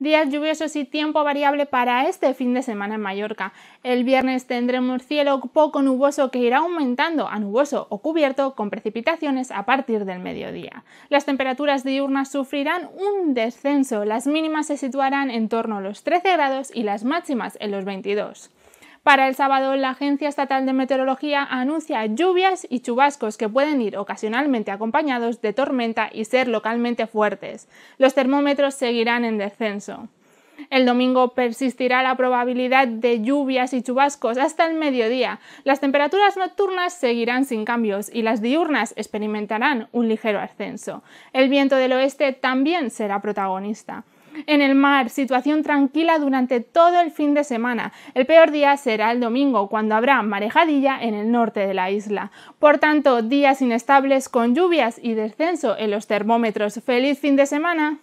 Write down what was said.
días lluviosos y tiempo variable para este fin de semana en Mallorca. El viernes tendremos cielo poco nuboso que irá aumentando a nuboso o cubierto con precipitaciones a partir del mediodía. Las temperaturas diurnas sufrirán un descenso, las mínimas se situarán en torno a los 13 grados y las máximas en los 22. Para el sábado, la Agencia Estatal de Meteorología anuncia lluvias y chubascos que pueden ir ocasionalmente acompañados de tormenta y ser localmente fuertes. Los termómetros seguirán en descenso. El domingo persistirá la probabilidad de lluvias y chubascos hasta el mediodía. Las temperaturas nocturnas seguirán sin cambios y las diurnas experimentarán un ligero ascenso. El viento del oeste también será protagonista en el mar, situación tranquila durante todo el fin de semana. El peor día será el domingo, cuando habrá marejadilla en el norte de la isla. Por tanto, días inestables con lluvias y descenso en los termómetros. ¡Feliz fin de semana!